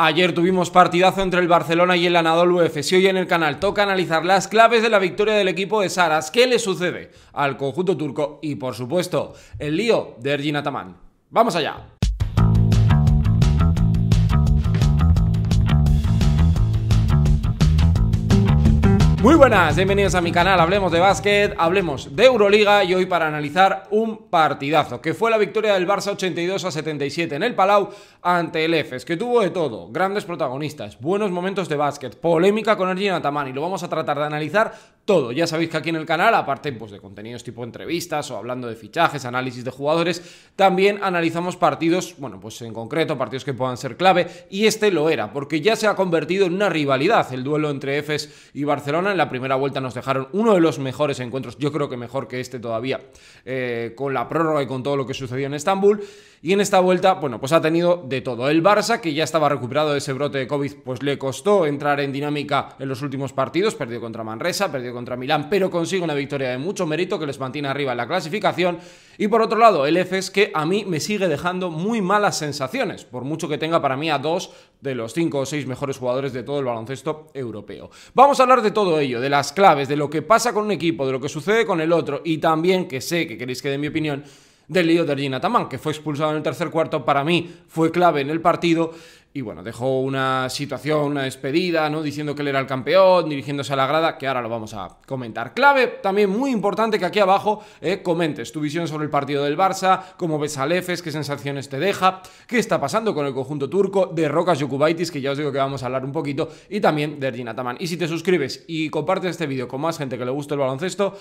Ayer tuvimos partidazo entre el Barcelona y el Anadolu Efes hoy en el canal toca analizar las claves de la victoria del equipo de Saras, qué le sucede al conjunto turco y por supuesto el lío de Ergin Ataman. ¡Vamos allá! Muy buenas, bienvenidos a mi canal Hablemos de Básquet, hablemos de Euroliga y hoy para analizar un partidazo, que fue la victoria del Barça 82 a 77 en el Palau ante el EFES, que tuvo de todo, grandes protagonistas, buenos momentos de básquet, polémica con Ergin y lo vamos a tratar de analizar todo. Ya sabéis que aquí en el canal, aparte pues, de contenidos tipo entrevistas o hablando de fichajes, análisis de jugadores, también analizamos partidos, bueno, pues en concreto partidos que puedan ser clave, y este lo era, porque ya se ha convertido en una rivalidad el duelo entre EFES y Barcelona en la primera vuelta nos dejaron uno de los mejores encuentros, yo creo que mejor que este todavía, eh, con la prórroga y con todo lo que sucedió en Estambul. Y en esta vuelta, bueno, pues ha tenido de todo. El Barça, que ya estaba recuperado de ese brote de COVID, pues le costó entrar en dinámica en los últimos partidos, perdió contra Manresa, perdió contra Milán, pero consigue una victoria de mucho mérito que les mantiene arriba en la clasificación. Y por otro lado, el EFES que a mí me sigue dejando muy malas sensaciones, por mucho que tenga para mí a dos de los 5 o 6 mejores jugadores de todo el baloncesto europeo. Vamos a hablar de todo ello, de las claves, de lo que pasa con un equipo, de lo que sucede con el otro y también, que sé que queréis que dé mi opinión, del lío de Gina Tamán, que fue expulsado en el tercer cuarto, para mí fue clave en el partido y bueno, dejó una situación, una despedida, ¿no? Diciendo que él era el campeón, dirigiéndose a la grada, que ahora lo vamos a comentar. Clave también muy importante que aquí abajo eh, comentes tu visión sobre el partido del Barça, cómo ves a Lefes, qué sensaciones te deja, qué está pasando con el conjunto turco, de Rocas Yukubaitis, que ya os digo que vamos a hablar un poquito, y también de Ergin Ataman. Y si te suscribes y compartes este vídeo con más gente que le guste el baloncesto,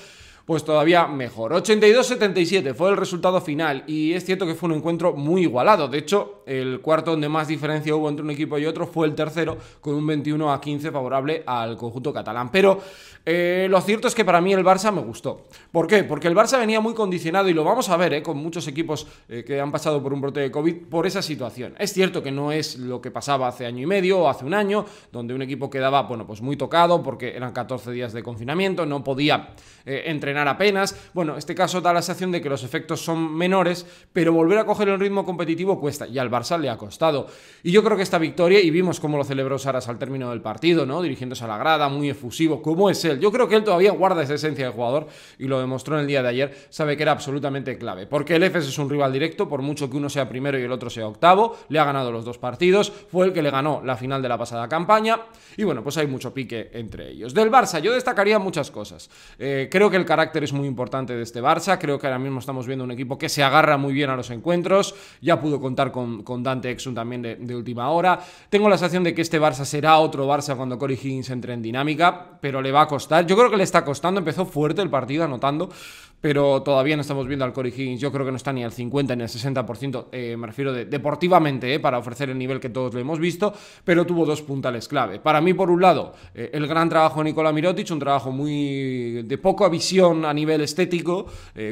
pues todavía mejor. 82-77 fue el resultado final y es cierto que fue un encuentro muy igualado. De hecho, el cuarto donde más diferencia hubo entre un equipo y otro fue el tercero, con un 21 a 15 favorable al conjunto catalán. Pero eh, lo cierto es que para mí el Barça me gustó. ¿Por qué? Porque el Barça venía muy condicionado, y lo vamos a ver eh, con muchos equipos eh, que han pasado por un brote de COVID, por esa situación. Es cierto que no es lo que pasaba hace año y medio o hace un año, donde un equipo quedaba, bueno, pues muy tocado porque eran 14 días de confinamiento, no podía entrenar apenas. Bueno, este caso da la sensación de que los efectos son menores, pero volver a coger el ritmo competitivo cuesta. Y al Barça le ha costado. Y yo creo que esta victoria, y vimos cómo lo celebró Saras al término del partido, ¿no? Dirigiéndose a la grada, muy efusivo, como es él. Yo creo que él todavía guarda esa esencia de jugador y lo demostró en el día de ayer, sabe que era absolutamente clave. Porque el EFES es un rival directo, por mucho que uno sea primero y el otro sea octavo, le ha ganado los dos partidos, fue el que le ganó la final de la pasada campaña, y bueno, pues hay mucho pique entre ellos. Del Barça, yo destacaría muchas cosas. Eh, creo que el carácter es muy importante de este Barça, creo que ahora mismo estamos viendo un equipo que se agarra muy bien a los encuentros, ya pudo contar con, con Dante Exum también de, última hora. Tengo la sensación de que este Barça será otro Barça cuando Corey Higgins entre en dinámica, pero le va a costar. Yo creo que le está costando, empezó fuerte el partido anotando, pero todavía no estamos viendo al Corey Higgins. Yo creo que no está ni al 50 ni al 60%, eh, me refiero deportivamente, eh, para ofrecer el nivel que todos lo hemos visto, pero tuvo dos puntales clave. Para mí, por un lado, eh, el gran trabajo de Nicola Mirotic, un trabajo muy de poca visión a nivel estético,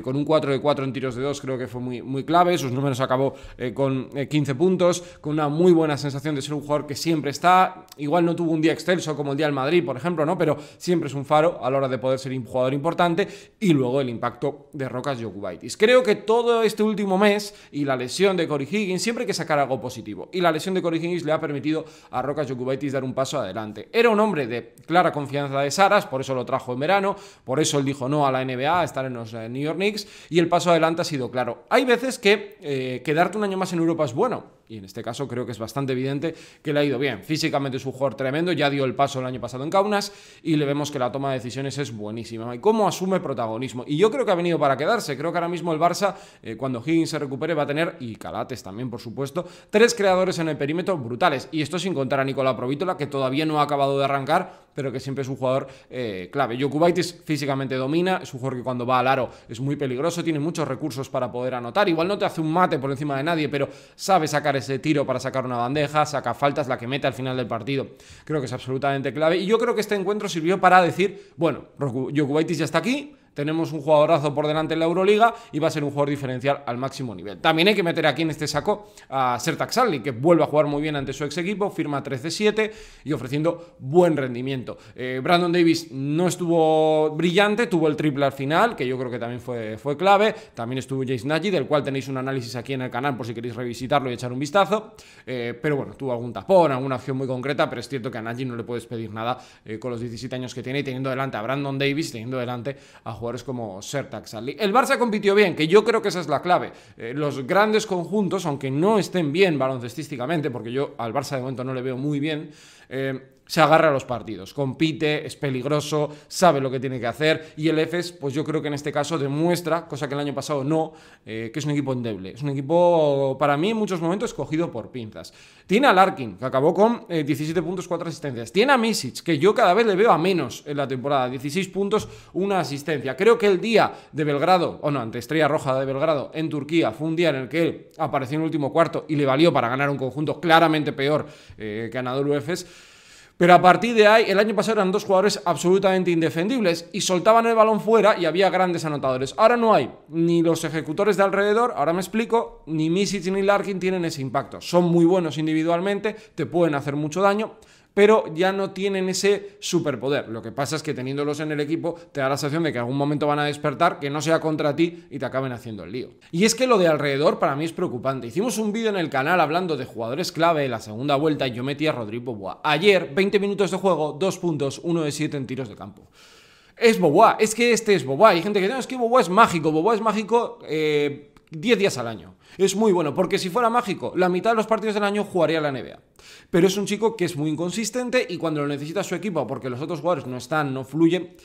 con un 4 de 4 en tiros de 2, creo que fue muy, muy clave. Sus números acabó con 15 puntos, con una muy buena sensación de ser un jugador que siempre está. Igual no tuvo un día excelso como el día del Madrid, por ejemplo, ¿no? pero siempre es un faro a la hora de poder ser un jugador importante. Y luego el impacto de Rocas Jokubaitis. Creo que todo este último mes y la lesión de Corey Higgins, siempre hay que sacar algo positivo. Y la lesión de Corey Higgins le ha permitido a Rocas Jokubaitis dar un paso adelante. Era un hombre de clara confianza de Saras, por eso lo trajo en verano, por eso él dijo no a la NBA, a estar en los eh, New York Knicks, y el paso adelante ha sido claro. Hay veces que eh, quedarte un año más en Europa es bueno y en este caso creo que es bastante evidente que le ha ido bien. Físicamente es un jugador tremendo, ya dio el paso el año pasado en Kaunas y le vemos que la toma de decisiones es buenísima. Y cómo asume protagonismo. Y yo creo que ha venido para quedarse. Creo que ahora mismo el Barça, eh, cuando Higgins se recupere, va a tener, y Calates también, por supuesto, tres creadores en el perímetro brutales. Y esto sin contar a Nicola Provítola, que todavía no ha acabado de arrancar, pero que siempre es un jugador eh, clave. Jokubaitis físicamente domina, es un jugador que cuando va al aro es muy peligroso, tiene muchos recursos para poder anotar. Igual no te hace un mate por encima de nadie, pero sabe sacar ese tiro para sacar una bandeja, saca faltas, la que mete al final del partido. Creo que es absolutamente clave. Y yo creo que este encuentro sirvió para decir, bueno, Jokubaitis ya está aquí, tenemos un jugadorazo por delante en la Euroliga y va a ser un jugador diferencial al máximo nivel. También hay que meter aquí en este saco a Sertak Sally, que vuelve a jugar muy bien ante su ex equipo, firma 13-7 y ofreciendo buen rendimiento. Eh, Brandon Davis no estuvo brillante, tuvo el triple al final, que yo creo que también fue, fue clave. También estuvo Jace Nagy, del cual tenéis un análisis aquí en el canal por si queréis revisitarlo y echar un vistazo. Eh, pero bueno, tuvo algún tapón, alguna acción muy concreta, pero es cierto que a Nagy no le puedes pedir nada eh, con los 17 años que tiene y teniendo delante a Brandon Davis, teniendo delante a jugadores como Sertax Ali. El Barça compitió bien, que yo creo que esa es la clave. Eh, los grandes conjuntos, aunque no estén bien baloncestísticamente, porque yo al Barça de momento no le veo muy bien, eh, se agarra a los partidos, compite, es peligroso, sabe lo que tiene que hacer y el EFES, pues yo creo que en este caso demuestra, cosa que el año pasado no, eh, que es un equipo endeble. Es un equipo, para mí, en muchos momentos cogido por pinzas. Tiene a Larkin, que acabó con 17 eh, puntos, 4 asistencias. Tiene a Misic, que yo cada vez le veo a menos en la temporada, 16 puntos, 1 asistencia. Creo que el día de Belgrado, o no, ante Estrella Roja de Belgrado en Turquía, fue un día en el que él apareció en el último cuarto y le valió para ganar un conjunto claramente peor que Anadolu EFES. Pero a partir de ahí, el año pasado eran dos jugadores absolutamente indefendibles y soltaban el balón fuera y había grandes anotadores. Ahora no hay ni los ejecutores de alrededor, ahora me explico, ni Misic ni Larkin tienen ese impacto. Son muy buenos individualmente, te pueden hacer mucho daño pero ya no tienen ese superpoder. Lo que pasa es que teniéndolos en el equipo te da la sensación de que en algún momento van a despertar, que no sea contra ti y te acaben haciendo el lío. Y es que lo de alrededor para mí es preocupante. Hicimos un vídeo en el canal hablando de jugadores clave de la segunda vuelta y yo metí a Rodrigo Boa. Ayer, 20 minutos de juego, 2 puntos, 1 de 7 en tiros de campo es Boboá, es que este es Boboá. Hay gente que dice, no, es que Boboá es mágico, Boboá es mágico eh, 10 días al año. Es muy bueno, porque si fuera mágico, la mitad de los partidos del año jugaría la NBA. Pero es un chico que es muy inconsistente y cuando lo necesita su equipo, porque los otros jugadores no están, no fluyen,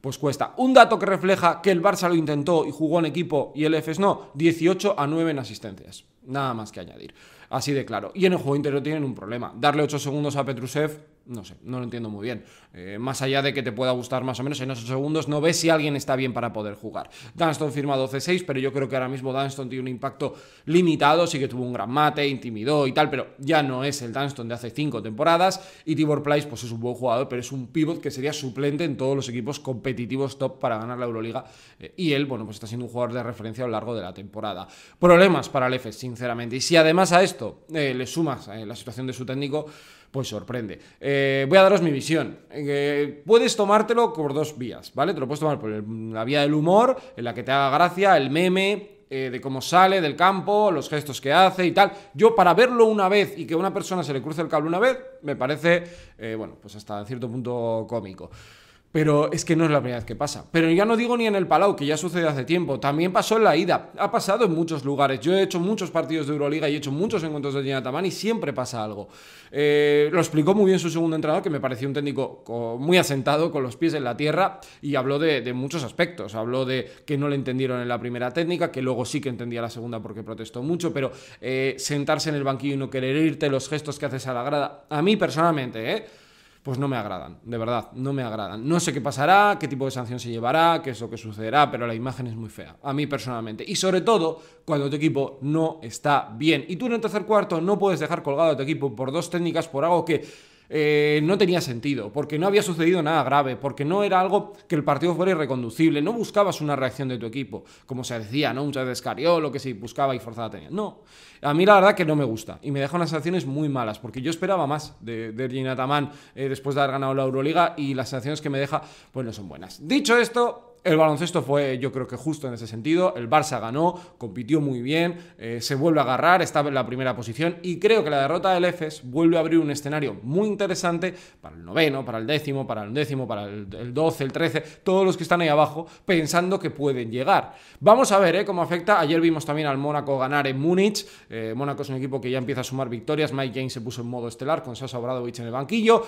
pues cuesta. Un dato que refleja que el Barça lo intentó y jugó en equipo y el EFES no, 18 a 9 en asistencias. Nada más que añadir. Así de claro. Y en el juego interno tienen un problema. Darle 8 segundos a Petrusev no sé, no lo entiendo muy bien. Eh, más allá de que te pueda gustar más o menos, en esos segundos no ves si alguien está bien para poder jugar. Dunston firma 12-6, pero yo creo que ahora mismo Dunston tiene un impacto limitado. Sí que tuvo un gran mate, intimidó y tal, pero ya no es el Dunston de hace 5 temporadas. Y Tibor Place, pues es un buen jugador, pero es un pivot que sería suplente en todos los equipos competitivos top para ganar la Euroliga. Eh, y él, bueno, pues está siendo un jugador de referencia a lo largo de la temporada. Problemas para el sinceramente. Y si además a esto eh, le sumas la situación de su técnico, pues sorprende. Eh, voy a daros mi visión. Eh, puedes tomártelo por dos vías, ¿vale? Te lo puedes tomar por la vía del humor, en la que te haga gracia, el meme, eh, de cómo sale del campo, los gestos que hace y tal. Yo para verlo una vez y que a una persona se le cruce el cable una vez, me parece, bueno, pues hasta cierto punto cómico. Pero es que no es la primera vez que pasa. Pero ya no digo ni en el Palau, que ya sucede hace tiempo. También pasó en la ida. Ha pasado en muchos lugares. Yo he hecho muchos partidos de Euroliga y he hecho muchos encuentros de Gina y siempre pasa algo. Eh, lo explicó muy bien su segundo entrenador, que me pareció un técnico muy asentado, con los pies en la tierra, y habló de, muchos aspectos. Habló de que no le entendieron en la primera técnica, que luego sí que entendía la segunda porque protestó mucho, pero eh, sentarse en el banquillo y no querer irte, los gestos que haces a la grada. A mí personalmente, ¿eh? pues no me agradan, de verdad, no me agradan. No sé qué pasará, qué tipo de sanción se llevará, qué es lo que sucederá, pero la imagen es muy fea, a mí personalmente. Y sobre todo cuando tu equipo no está bien. Y tú en el tercer cuarto no puedes dejar colgado a tu equipo por dos técnicas, por algo que eh, no tenía sentido, porque no había sucedido nada grave, porque no era algo que el partido fuera irreconducible, no buscabas una reacción de tu equipo, como se decía, ¿no? Muchas veces Cariolo, que si buscaba y forzada tenía. No, a mí la verdad que no me gusta y me deja unas sensaciones muy malas, porque yo esperaba más de, de Tamán eh, después de haber ganado la Euroliga y las sensaciones que me deja, pues no son buenas. Dicho esto, el baloncesto fue, yo creo que justo en ese sentido. El Barça ganó, compitió muy bien, eh, se vuelve a agarrar, está en la primera posición y creo que la derrota del EFES vuelve a abrir un escenario muy interesante para el noveno, para el décimo, para el décimo, para el, doce, 12, el 13, todos los que están ahí abajo pensando que pueden llegar. Vamos a ver eh, cómo afecta. Ayer vimos también al Mónaco ganar en Múnich. Eh, Mónaco es un equipo que ya empieza a sumar victorias. Mike James se puso en modo estelar con Sasa Obradovic en el banquillo.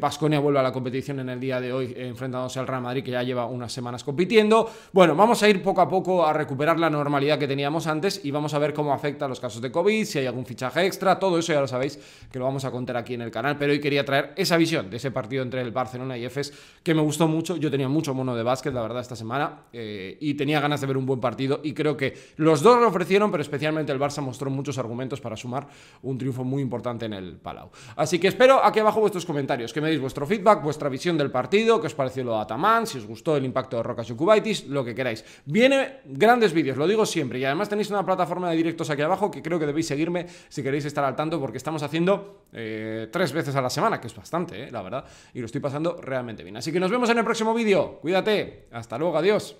Pasconia vuelve a la competición en el día de hoy enfrentándose al Real Madrid que ya lleva unas semanas compitiendo. Bueno, vamos a ir poco a poco a recuperar la normalidad que teníamos antes y vamos a ver cómo afecta a los casos de COVID, si hay algún fichaje extra, todo eso ya lo sabéis que lo vamos a contar aquí en el canal, pero hoy quería traer esa visión de ese partido entre el Barcelona y Efes que me gustó mucho, yo tenía mucho mono de básquet la verdad esta semana eh, y tenía ganas de ver un buen partido y creo que los dos lo ofrecieron, pero especialmente el Barça mostró muchos argumentos para sumar un triunfo muy importante en el Palau. Así que espero aquí abajo vuestros comentarios, que me deis vuestro feedback, vuestra visión del partido, que os pareció lo de Ataman, si os gustó el impacto de Rock Casucubaitis, lo que queráis. Viene grandes vídeos, lo digo siempre. Y además tenéis una plataforma de directos aquí abajo que creo que debéis seguirme si queréis estar al tanto, porque estamos haciendo eh, tres veces a la semana, que es bastante, eh, la verdad. Y lo estoy pasando realmente bien. Así que nos vemos en el próximo vídeo. Cuídate. Hasta luego. Adiós.